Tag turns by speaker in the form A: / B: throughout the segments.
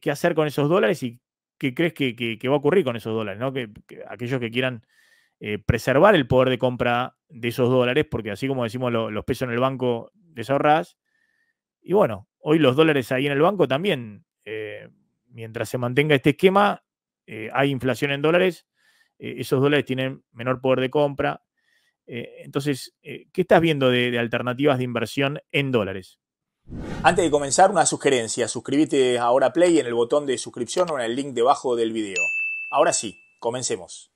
A: qué hacer con esos dólares y qué crees que, va a ocurrir con esos dólares, ¿no? Que, aquellos que quieran eh, preservar el poder de compra de esos dólares, porque así como decimos los pesos en el banco desahorras, y bueno, hoy los dólares ahí en el banco también, eh, mientras se mantenga este esquema, eh, hay inflación en dólares, esos dólares tienen menor poder de compra. entonces, ¿qué estás viendo de alternativas de inversión en dólares? Antes de comenzar, una sugerencia. Suscríbete ahora Play en el botón de suscripción o en el link debajo del video. Ahora sí, comencemos.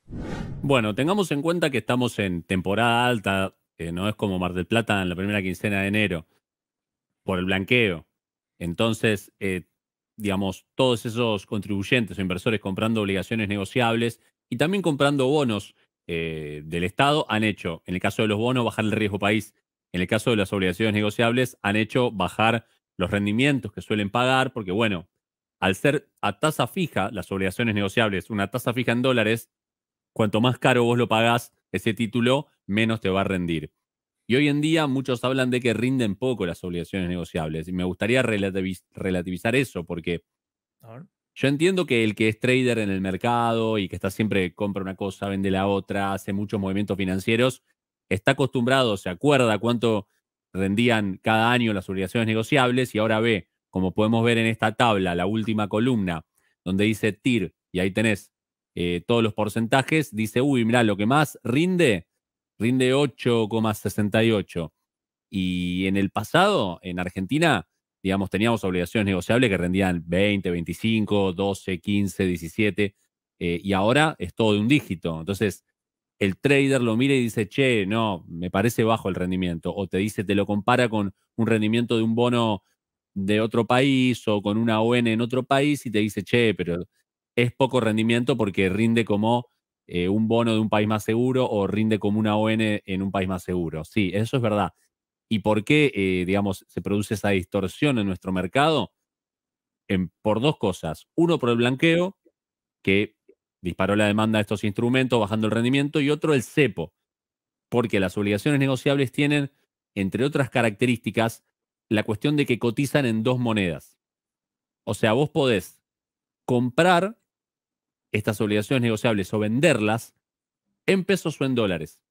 B: Bueno, tengamos en cuenta que estamos en temporada alta, no es como Mar del Plata en la primera quincena de enero, por el blanqueo. Entonces, eh, digamos, todos esos contribuyentes o inversores comprando obligaciones negociables y también comprando bonos eh, del Estado han hecho, en el caso de los bonos, bajar el riesgo país en el caso de las obligaciones negociables, han hecho bajar los rendimientos que suelen pagar, porque bueno, al ser a tasa fija, las obligaciones negociables, una tasa fija en dólares, cuanto más caro vos lo pagás ese título, menos te va a rendir. Y hoy en día muchos hablan de que rinden poco las obligaciones negociables. Y me gustaría relativizar eso, porque yo entiendo que el que es trader en el mercado y que está siempre compra una cosa, vende la otra, hace muchos movimientos financieros, está acostumbrado, se acuerda cuánto rendían cada año las obligaciones negociables y ahora ve, como podemos ver en esta tabla, la última columna, donde dice TIR, y ahí tenés eh, todos los porcentajes, dice, uy, mirá, lo que más rinde, rinde 8,68. Y en el pasado, en Argentina, digamos, teníamos obligaciones negociables que rendían 20, 25, 12, 15, 17, y ahora es todo de un dígito. Entonces, el trader lo mira y dice, che, no, me parece bajo el rendimiento. O te dice, te lo compara con un rendimiento de un bono de otro país o con una ON en otro país y te dice, che, pero es poco rendimiento porque rinde como eh, un bono de un país más seguro o rinde como una ON en un país más seguro. Sí, eso es verdad. ¿Y por qué, eh, digamos, se produce esa distorsión en nuestro mercado? por dos cosas. Uno, por el blanqueo, que Disparó la demanda de estos instrumentos, bajando el rendimiento, y otro el cepo, porque las obligaciones negociables tienen, entre otras características, la cuestión de que cotizan en dos monedas. O sea, vos podés comprar estas obligaciones negociables o venderlas en pesos o en dólares.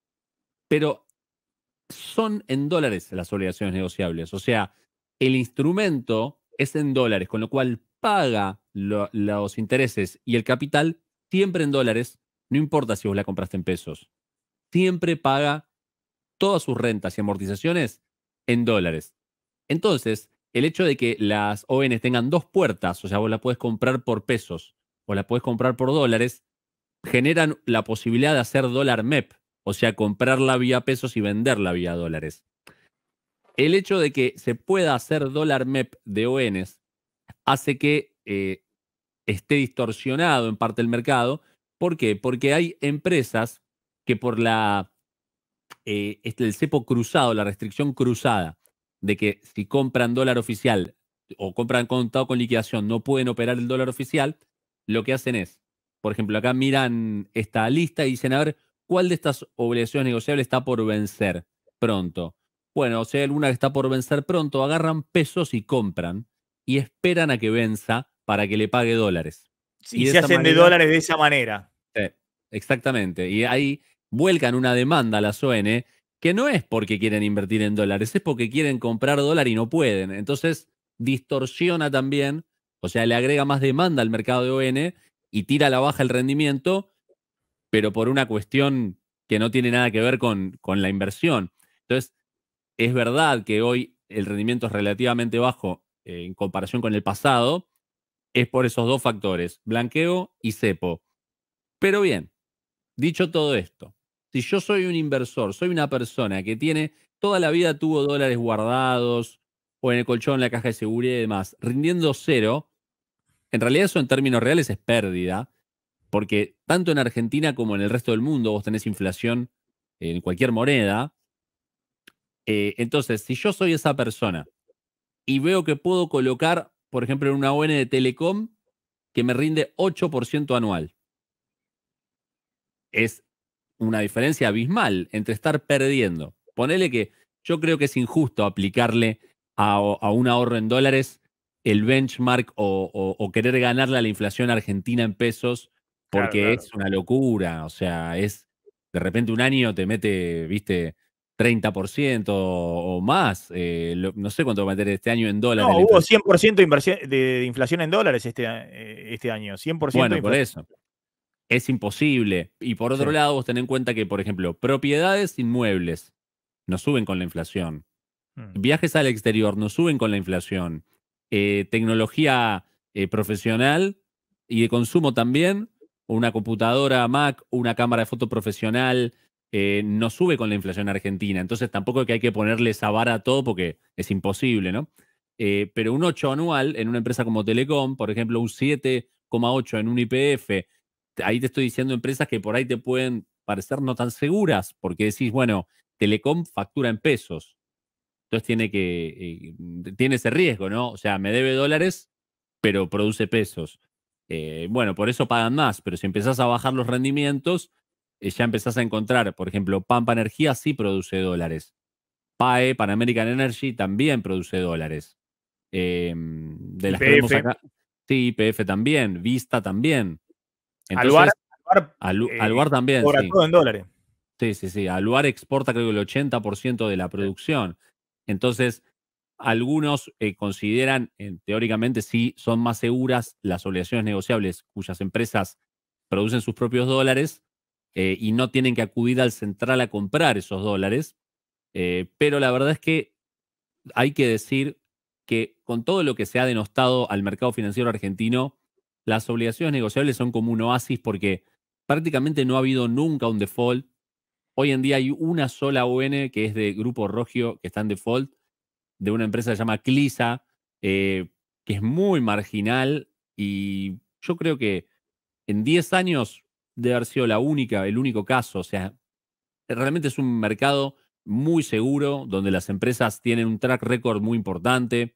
B: Pero son en dólares las obligaciones negociables. O sea, el instrumento es en dólares, con lo cual paga los intereses y el capital siempre en dólares, no importa si vos la compraste en pesos, siempre paga todas sus rentas y amortizaciones en dólares. Entonces, el hecho de que las ONs tengan dos puertas, o sea, vos la puedes comprar por pesos o la puedes comprar por dólares, generan la posibilidad de hacer dólar MEP, o sea, comprarla vía pesos y venderla vía dólares. El hecho de que se pueda hacer dólar MEP de ONs hace que eh, esté distorsionado en parte el mercado. ¿Por qué? Porque hay empresas que por la, eh, el cepo cruzado, la restricción cruzada, de que si compran dólar oficial o compran contado con liquidación, no pueden operar el dólar oficial, lo que hacen es, por ejemplo, acá miran esta lista y dicen, a ver, ¿cuál de estas obligaciones negociables está por vencer pronto? Bueno, o sea, alguna que está por vencer pronto, agarran pesos y compran y esperan a que venza para que le pague dólares. y, se hacen de dólares
A: de esa manera.
B: exactamente. Y ahí vuelcan una demanda a las ON que no es porque quieren invertir en dólares, es porque quieren comprar dólar y no pueden. Entonces distorsiona también, o sea, le agrega más demanda al mercado de ON y tira a la baja el rendimiento, pero por una cuestión que no tiene nada que ver con, con la inversión. Entonces, es verdad que hoy el rendimiento es relativamente bajo eh, en comparación con el pasado, es por esos dos factores, blanqueo y cepo. Pero bien, dicho todo esto, si yo soy un inversor, soy una persona que tiene toda la vida tuvo dólares guardados o en el colchón, en la caja de seguridad y demás, rindiendo cero, en realidad eso en términos reales es pérdida, porque tanto en Argentina como en el resto del mundo vos tenés inflación en cualquier moneda. Eh, entonces, si yo soy esa persona y veo que puedo colocar por ejemplo, en una ON de Telecom que me rinde 8% anual. Es una diferencia abismal entre estar perdiendo. Ponele que yo creo que es injusto aplicarle a, un ahorro en dólares el benchmark o, querer ganarle a la inflación argentina en pesos porque es una locura. O sea, es de repente un año te mete, viste, 30% o más. Eh, no sé cuánto va a meter este año en dólares. No, hubo
A: 100% de, de, inflación en dólares este, eh, este año. 100% bueno, por eso.
B: Es imposible. Y por otro lado, vos tenés en cuenta que, por ejemplo, propiedades inmuebles no suben con la inflación. Mm. Viajes al exterior no suben con la inflación. Eh, tecnología profesional y de consumo también. Una computadora Mac, una cámara de foto profesional, eh, no sube con la inflación argentina. Entonces tampoco es que hay que ponerle esa vara a todo porque es imposible, ¿no? Eh, pero un 8 anual en una empresa como Telecom, por ejemplo, un 7,8 en un IPF, ahí te estoy diciendo empresas que por ahí te pueden parecer no tan seguras, porque decís, bueno, Telecom factura en pesos. Entonces tiene que, eh, tiene ese riesgo, ¿no? O sea, me debe dólares, pero produce pesos. bueno, por eso pagan más, pero si empezás a bajar los rendimientos, eh, ya empezás a encontrar, por ejemplo, Pampa Energía sí produce dólares. PAE, Pan American Energy, también produce dólares. Em, de las acá. Sí, IPF también, Vista también.
A: Aluar, Aluar, eh, también. Por sí. en dólares.
B: Sí, sí, sí. Aluar exporta creo que el 80% de la producción. Entonces, algunos eh, consideran, teóricamente, sí son más seguras las obligaciones negociables cuyas empresas producen sus propios dólares eh, y no tienen que acudir al central a comprar esos dólares. Eh, pero la verdad es que hay que decir que con todo lo que se ha denostado al mercado financiero argentino, las obligaciones negociables son como un oasis porque prácticamente no ha habido nunca un default. Hoy en día hay una sola ON que es de Grupo Rogio que está en default, de una empresa que se llama Clisa, eh, que es muy marginal y yo creo que en 10 años de haber sido la única, el único caso. O sea, realmente es un mercado muy seguro, donde las empresas tienen un track record muy importante.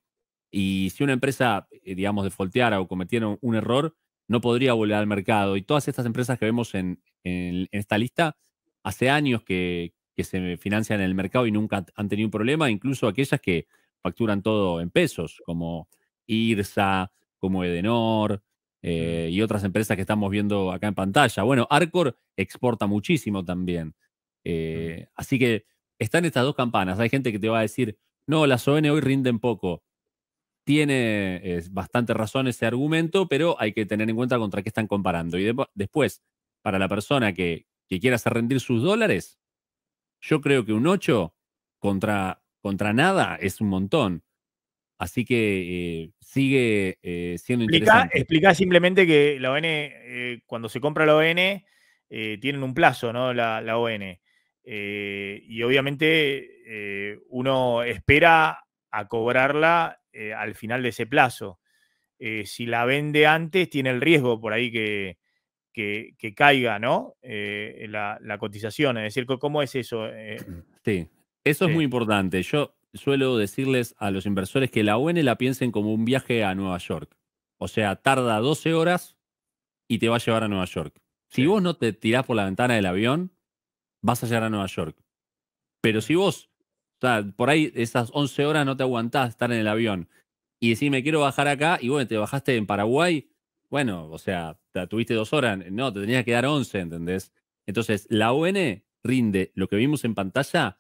B: Y si una empresa, eh, digamos, defolteara o cometiera un error, no podría volver al mercado. Y todas estas empresas que vemos en, esta lista, hace años que, que, se financian en el mercado y nunca han tenido un problema, incluso aquellas que facturan todo en pesos, como IRSA, como Edenor, eh, y otras empresas que estamos viendo acá en pantalla. Bueno, Arcor exporta muchísimo también. Eh, así que están estas dos campanas. Hay gente que te va a decir, no, las ON hoy rinden poco. Tiene bastante razón ese argumento, pero hay que tener en cuenta contra qué están comparando. Y después, para la persona que, quiera hacer rendir sus dólares, yo creo que un 8 contra, contra nada es un montón. Así que eh, sigue eh, siendo explica, interesante. Explica
A: simplemente que la ON, eh, cuando se compra la ON, tienen un plazo, ¿no? La, ON. y obviamente uno espera a cobrarla al final de ese plazo. si la vende antes, tiene el riesgo por ahí que, caiga, ¿no? La, cotización. Es decir, ¿cómo es eso?
B: sí, eso es muy importante. Yo suelo decirles a los inversores que la ON la piensen como un viaje a Nueva York. O sea, tarda 12 horas y te va a llevar a Nueva York. Si vos no te tirás por la ventana del avión, vas a llegar a Nueva York. Pero si vos, o sea, por ahí esas 11 horas no te aguantás estar en el avión y decís, me quiero bajar acá, y bueno, te bajaste en Paraguay, bueno, o sea, tuviste dos horas, no, te tenías que dar 11, ¿entendés? Entonces, la ON rinde lo que vimos en pantalla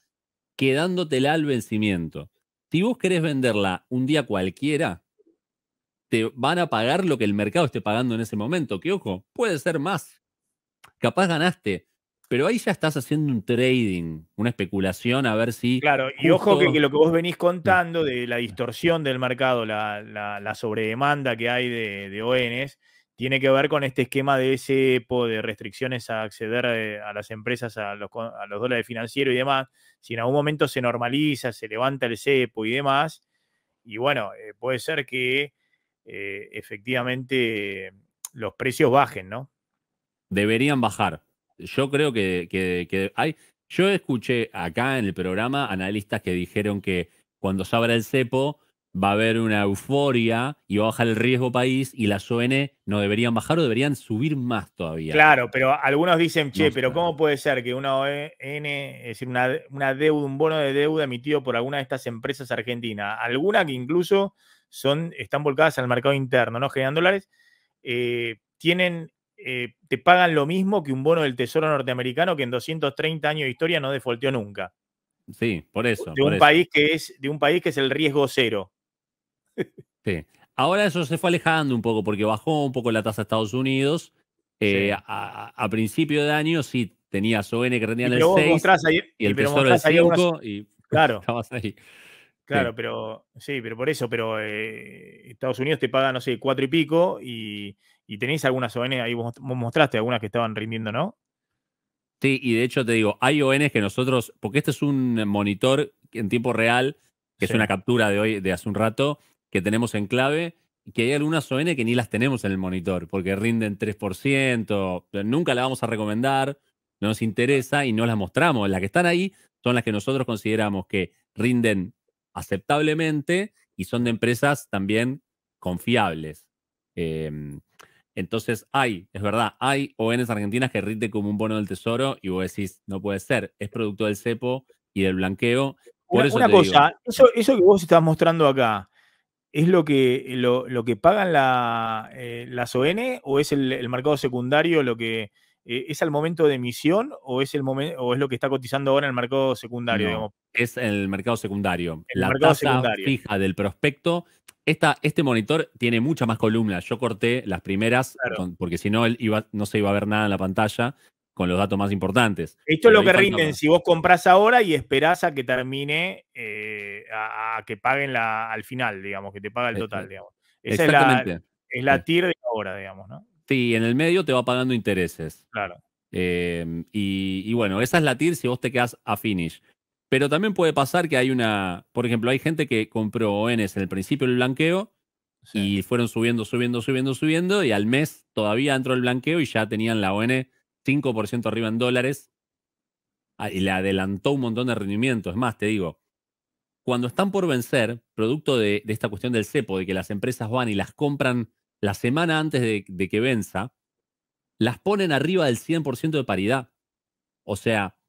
B: quedándotela al vencimiento. Si vos querés venderla un día cualquiera, te van a pagar lo que el mercado esté pagando en ese momento. Que ojo, puede ser más. Capaz ganaste, pero ahí ya estás haciendo un trading, una especulación a ver si. Claro, y ojo que, lo
A: que vos venís mm. contando de la distorsión del mercado, la, sobredemanda que hay de, de ONs tiene que ver con este esquema de CEPO, de restricciones a acceder eh, a las empresas a los, dólares financieros y demás. Si en algún momento se normaliza, se levanta el cepo y demás, y bueno, eh, puede ser que eh, efectivamente los precios bajen, ¿no?
B: Deberían bajar. Yo creo que, que hay. Yo escuché acá en el programa analistas que dijeron que cuando se abra el cepo, va a haber una euforia y va a bajar el riesgo país y las ON no deberían bajar o deberían subir más todavía. Claro,
A: pero algunos dicen, che, pero ¿cómo puede ser que una ON, es decir, una, deuda, un bono de deuda emitido por alguna de estas empresas argentinas, alguna que incluso son, están volcadas al mercado interno, ¿no? Generan dólares, eh, tienen, eh, te pagan lo mismo que un bono del Tesoro norteamericano que en 230 años de historia no defaultó nunca.
B: Sí, por eso. De un país
A: que es, de un país que es el riesgo cero.
B: Sí. Ahora eso se fue alejando un poco porque bajó un poco la tasa de Estados Unidos. Eh, a, principio de año sí tenías ON que rendían el 6 y el 5 y
A: claro. estabas ahí. Claro, pero sí, pero por eso, pero eh, Estados Unidos te paga, no sé, cuatro y pico y, y tenéis algunas ON, ahí vos, mostraste algunas que estaban rindiendo, ¿no? Sí, y de
B: hecho te digo, hay ON que nosotros, porque este es un monitor en tiempo real, que es una captura de hoy, de hace un rato, que tenemos en clave que hay algunas ON que ni las tenemos en el monitor porque rinden 3%, eh, nunca la vamos a recomendar, no nos interesa y no las mostramos. Las que están ahí son las que nosotros consideramos que rinden aceptablemente y son de empresas también confiables. Em, entonces hay, es verdad, hay ONs argentinas que rinden como un bono del tesoro y vos decís, no puede ser, es producto del cepo y del blanqueo.
A: Por una, una cosa, Eso, eso que vos estás mostrando acá, ¿Es lo que, lo, que pagan la, eh, las ON o es el, mercado secundario lo que eh, es al momento de emisión o es, el momento, o es lo que está cotizando ahora en el mercado secundario?
B: es el mercado secundario. la tasa fija del prospecto. Esta, este monitor tiene muchas más columnas. Yo corté las primeras porque si no, no se iba a ver nada en la pantalla con los datos más importantes. Esto es lo que rinden si
A: vos compras ahora y esperás a que termine, eh, a, que paguen la, al final, digamos, que te paga el total, digamos. Esa Exactamente. es la, TIR de ahora, digamos, ¿no?
B: Sí, en el medio te va pagando intereses. Claro. Em, y, bueno, esa es la TIR si vos te quedás a finish. Pero también puede pasar que hay una, por ejemplo, hay gente que compró ONs en el principio del blanqueo y fueron subiendo, subiendo, subiendo, subiendo y al mes todavía entró el blanqueo y ya tenían la ON 5% arriba en dólares ah, y le adelantó un montón de rendimiento. Es más, te digo, cuando están por vencer, producto de, esta cuestión del cepo, de que las empresas van y las compran la semana antes de, que venza, las ponen arriba del 100% de paridad. O sea,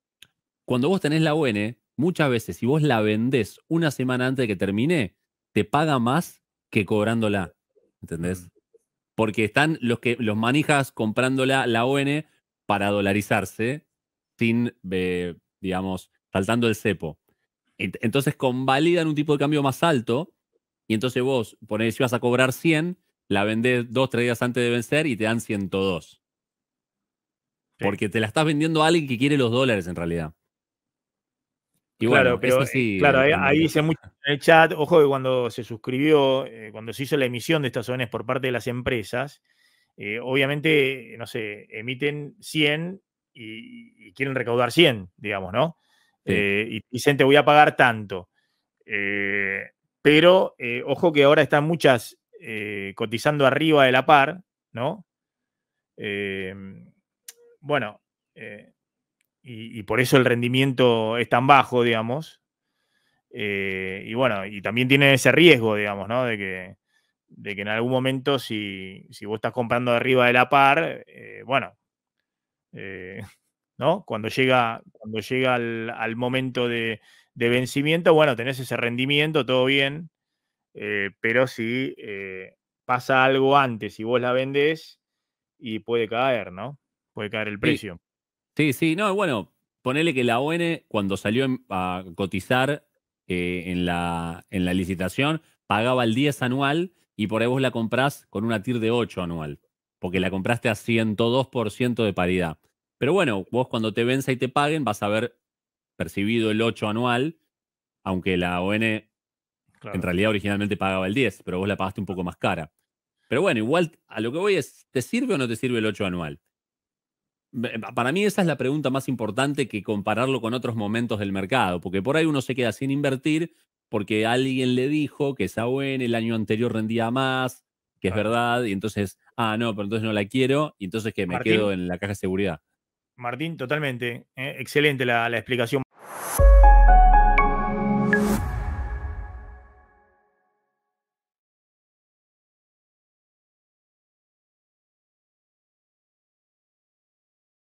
B: cuando vos tenés la ON, muchas veces si vos la vendés una semana antes de que termine, te paga más que cobrándola. ¿Entendés? Porque están los que los manejas comprándola la ON para dolarizarse sin, eh, digamos, saltando el cepo. Entonces convalidan un tipo de cambio más alto y entonces vos ponés, si vas a cobrar 100, la vendés dos, tres días antes de vencer y te dan 102. Porque te la estás vendiendo a alguien que quiere los dólares en realidad.
A: claro, pero, eh, sí, claro, ahí, dice mucho en el chat, ojo que cuando se suscribió, eh, cuando se hizo la emisión de estas ONs por parte de las empresas, eh, obviamente, no sé, emiten 100 y, quieren recaudar 100, digamos, ¿no? Eh, y dicen, te voy a pagar tanto. Eh, pero, ojo que ahora están muchas cotizando arriba de la par, ¿no? bueno, y, por eso el rendimiento es tan bajo, digamos. y bueno, y también tienen ese riesgo, digamos, ¿no? De que de que en algún momento si, si vos estás comprando arriba de la par, eh, bueno, eh, ¿no? Cuando llega, cuando llega al, momento de, de, vencimiento, bueno, tenés ese rendimiento, todo bien, eh, pero si pasa algo antes y vos la vendés y puede caer, ¿no? Puede caer el precio.
B: Sí, sí, no, bueno, ponele que la ON cuando salió a cotizar en, la, en la licitación pagaba el 10 anual y por ahí vos la comprás con una TIR de 8 anual, porque la compraste a 102% de paridad. Pero bueno, vos cuando te venza y te paguen vas a haber percibido el 8 anual, aunque la ON en realidad originalmente pagaba el 10, pero vos la pagaste un poco más cara. Pero bueno, igual a lo que voy es, ¿te sirve o no te sirve el 8 anual? Para mí esa es la pregunta más importante que compararlo con otros momentos del mercado, porque por ahí uno se queda sin invertir porque alguien le dijo que esa buena el año anterior rendía más, que es verdad, y entonces, ah, no, pero entonces no la quiero, y entonces que me quedo en la caja de seguridad.
A: Martín, totalmente. ¿eh? excelente la explicación.